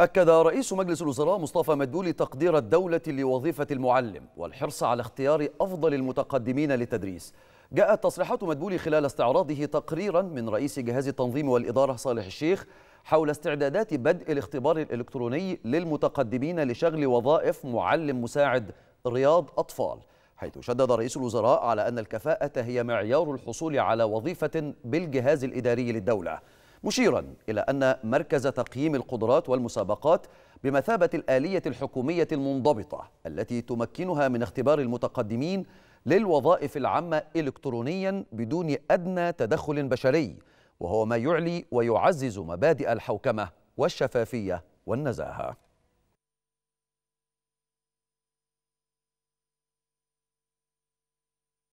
أكد رئيس مجلس الوزراء مصطفى مدبولي تقدير الدولة لوظيفة المعلم والحرص على اختيار أفضل المتقدمين للتدريس جاءت تصريحات مدبولي خلال استعراضه تقريرا من رئيس جهاز التنظيم والإدارة صالح الشيخ حول استعدادات بدء الاختبار الإلكتروني للمتقدمين لشغل وظائف معلم مساعد رياض أطفال حيث شدد رئيس الوزراء على أن الكفاءة هي معيار الحصول على وظيفة بالجهاز الإداري للدولة مشيرا إلى أن مركز تقييم القدرات والمسابقات بمثابة الآلية الحكومية المنضبطة التي تمكنها من اختبار المتقدمين للوظائف العامة إلكترونيا بدون أدنى تدخل بشري وهو ما يعلي ويعزز مبادئ الحوكمة والشفافية والنزاهة